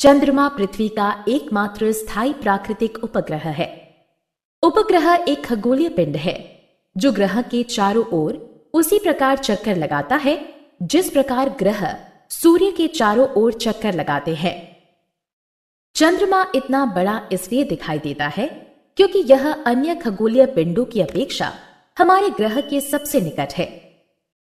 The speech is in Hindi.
चंद्रमा पृथ्वी का एकमात्र स्थायी प्राकृतिक उपग्रह है उपग्रह एक खगोलीय पिंड है जो ग्रह के चारों ओर उसी प्रकार चक्कर लगाता है जिस प्रकार ग्रह सूर्य के चारों ओर चक्कर लगाते हैं चंद्रमा इतना बड़ा इसलिए दिखाई देता है क्योंकि यह अन्य खगोलीय पिंडों की अपेक्षा हमारे ग्रह के सबसे निकट है